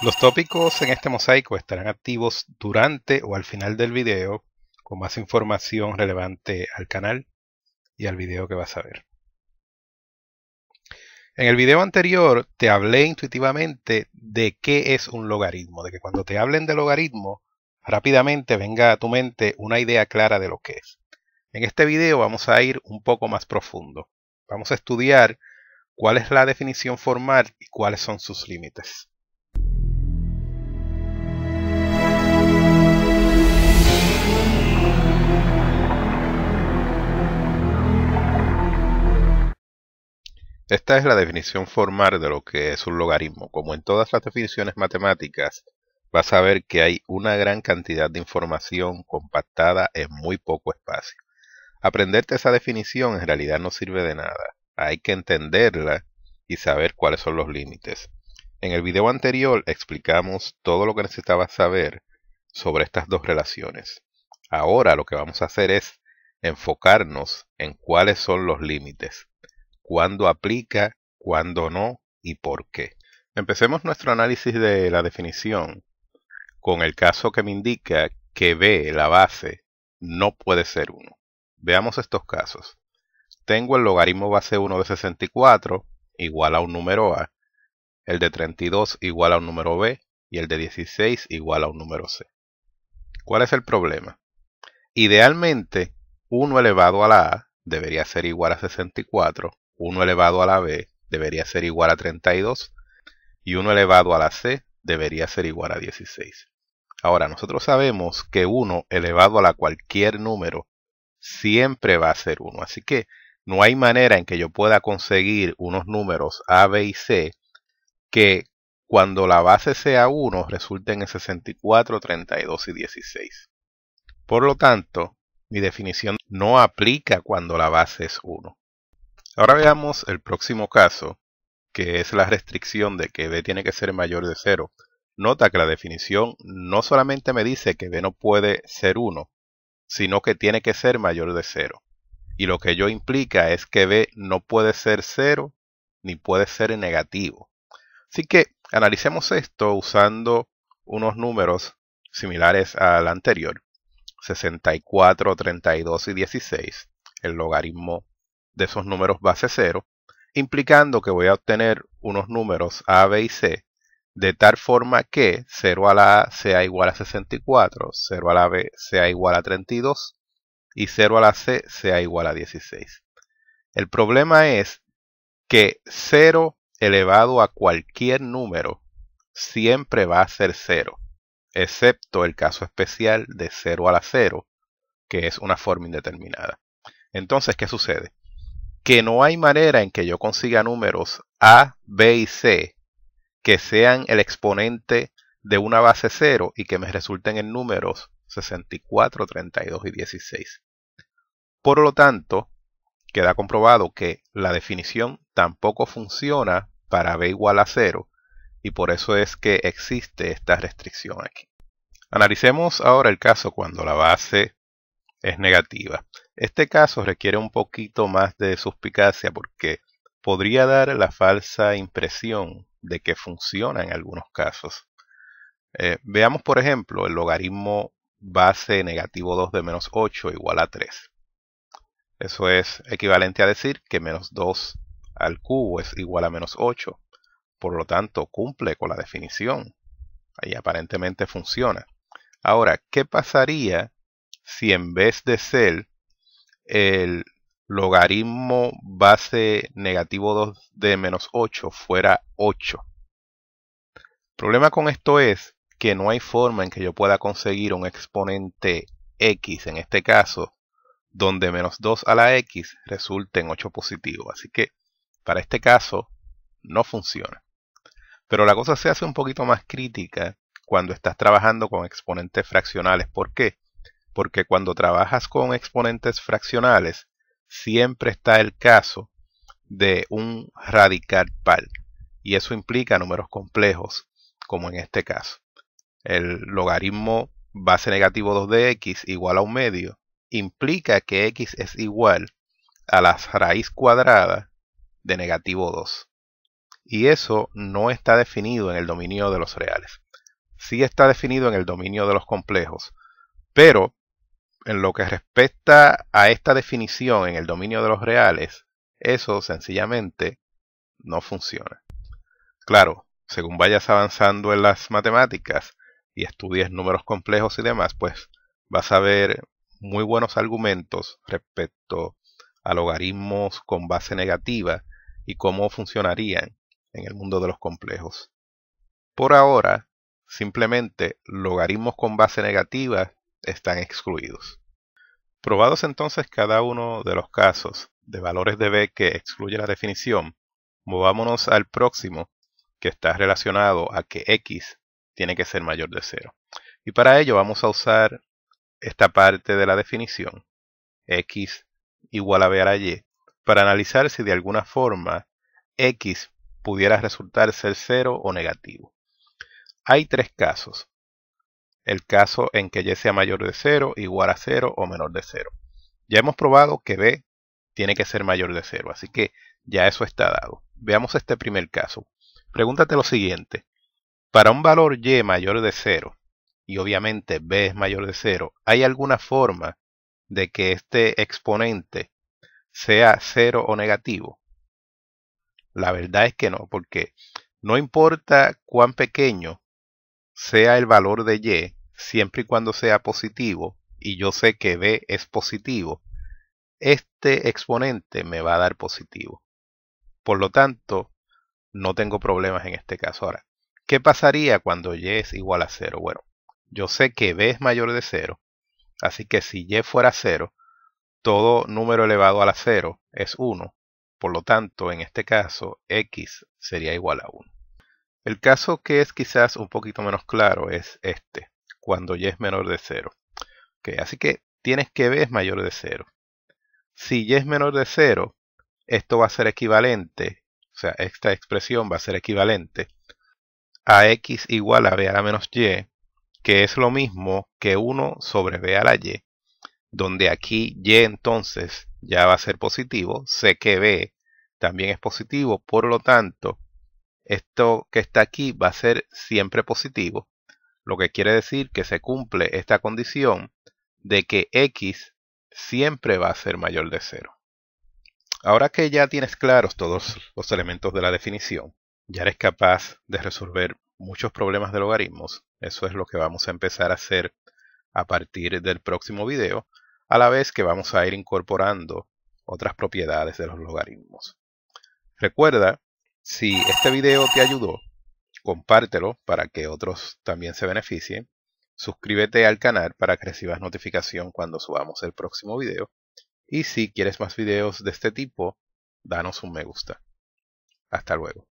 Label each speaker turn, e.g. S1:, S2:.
S1: Los tópicos en este mosaico estarán activos durante o al final del video con más información relevante al canal y al video que vas a ver. En el video anterior te hablé intuitivamente de qué es un logaritmo, de que cuando te hablen de logaritmo rápidamente venga a tu mente una idea clara de lo que es. En este video vamos a ir un poco más profundo. Vamos a estudiar cuál es la definición formal y cuáles son sus límites. Esta es la definición formal de lo que es un logaritmo. Como en todas las definiciones matemáticas, vas a ver que hay una gran cantidad de información compactada en muy poco espacio. Aprenderte esa definición en realidad no sirve de nada. Hay que entenderla y saber cuáles son los límites. En el video anterior explicamos todo lo que necesitabas saber sobre estas dos relaciones. Ahora lo que vamos a hacer es enfocarnos en cuáles son los límites cuándo aplica, cuándo no y por qué. Empecemos nuestro análisis de la definición con el caso que me indica que B, la base, no puede ser 1. Veamos estos casos. Tengo el logaritmo base 1 de 64 igual a un número A, el de 32 igual a un número B y el de 16 igual a un número C. ¿Cuál es el problema? Idealmente, 1 elevado a la A debería ser igual a 64 1 elevado a la b debería ser igual a 32 y 1 elevado a la c debería ser igual a 16. Ahora, nosotros sabemos que 1 elevado a cualquier número siempre va a ser 1, así que no hay manera en que yo pueda conseguir unos números a, b y c que cuando la base sea 1 resulten en 64, 32 y 16. Por lo tanto, mi definición no aplica cuando la base es 1. Ahora veamos el próximo caso, que es la restricción de que b tiene que ser mayor de 0. Nota que la definición no solamente me dice que b no puede ser 1, sino que tiene que ser mayor de 0. Y lo que ello implica es que b no puede ser 0 ni puede ser negativo. Así que analicemos esto usando unos números similares al anterior. 64, 32 y 16, el logaritmo de esos números base 0, implicando que voy a obtener unos números A, B y C de tal forma que 0 a la A sea igual a 64, 0 a la B sea igual a 32 y 0 a la C sea igual a 16. El problema es que 0 elevado a cualquier número siempre va a ser 0, excepto el caso especial de 0 a la 0, que es una forma indeterminada. Entonces, ¿qué sucede? que no hay manera en que yo consiga números A, B y C que sean el exponente de una base 0 y que me resulten en números 64, 32 y 16. Por lo tanto, queda comprobado que la definición tampoco funciona para b igual a 0 y por eso es que existe esta restricción aquí. Analicemos ahora el caso cuando la base es negativa. Este caso requiere un poquito más de suspicacia porque podría dar la falsa impresión de que funciona en algunos casos. Eh, veamos, por ejemplo, el logaritmo base negativo 2 de menos 8 igual a 3. Eso es equivalente a decir que menos 2 al cubo es igual a menos 8. Por lo tanto, cumple con la definición. Ahí aparentemente funciona. Ahora, ¿qué pasaría si en vez de ser el logaritmo base negativo 2 de menos 8 fuera 8. El problema con esto es que no hay forma en que yo pueda conseguir un exponente x, en este caso, donde menos 2 a la x resulte en 8 positivo. Así que para este caso no funciona. Pero la cosa se hace un poquito más crítica cuando estás trabajando con exponentes fraccionales. ¿Por qué? porque cuando trabajas con exponentes fraccionales, siempre está el caso de un radical par, y eso implica números complejos, como en este caso. El logaritmo base negativo 2 de x igual a un medio implica que x es igual a la raíz cuadrada de negativo 2. Y eso no está definido en el dominio de los reales. Sí está definido en el dominio de los complejos, pero en lo que respecta a esta definición en el dominio de los reales, eso sencillamente no funciona. Claro, según vayas avanzando en las matemáticas y estudies números complejos y demás, pues vas a ver muy buenos argumentos respecto a logaritmos con base negativa y cómo funcionarían en el mundo de los complejos. Por ahora, simplemente logaritmos con base negativa están excluidos. Probados entonces cada uno de los casos de valores de B que excluye la definición, movámonos al próximo que está relacionado a que X tiene que ser mayor de cero. Y para ello vamos a usar esta parte de la definición, X igual a B a la Y, para analizar si de alguna forma X pudiera resultar ser cero o negativo. Hay tres casos el caso en que y sea mayor de 0, igual a 0 o menor de 0. Ya hemos probado que b tiene que ser mayor de 0, así que ya eso está dado. Veamos este primer caso. Pregúntate lo siguiente. Para un valor y mayor de 0, y obviamente b es mayor de 0, ¿hay alguna forma de que este exponente sea 0 o negativo? La verdad es que no, porque no importa cuán pequeño sea el valor de y, siempre y cuando sea positivo, y yo sé que B es positivo, este exponente me va a dar positivo. Por lo tanto, no tengo problemas en este caso. Ahora, ¿qué pasaría cuando Y es igual a 0? Bueno, yo sé que B es mayor de 0, así que si Y fuera 0, todo número elevado a la 0 es 1. Por lo tanto, en este caso, X sería igual a 1. El caso que es quizás un poquito menos claro es este cuando y es menor de 0. así que tienes que b es mayor de 0. Si y es menor de 0, esto va a ser equivalente, o sea, esta expresión va a ser equivalente a x igual a b a la menos y, que es lo mismo que 1 sobre b a la y, donde aquí y entonces ya va a ser positivo, sé que b también es positivo, por lo tanto, esto que está aquí va a ser siempre positivo, lo que quiere decir que se cumple esta condición de que x siempre va a ser mayor de 0. Ahora que ya tienes claros todos los elementos de la definición, ya eres capaz de resolver muchos problemas de logaritmos. Eso es lo que vamos a empezar a hacer a partir del próximo video, a la vez que vamos a ir incorporando otras propiedades de los logaritmos. Recuerda, si este video te ayudó, compártelo para que otros también se beneficien, suscríbete al canal para que recibas notificación cuando subamos el próximo video y si quieres más videos de este tipo, danos un me gusta. Hasta luego.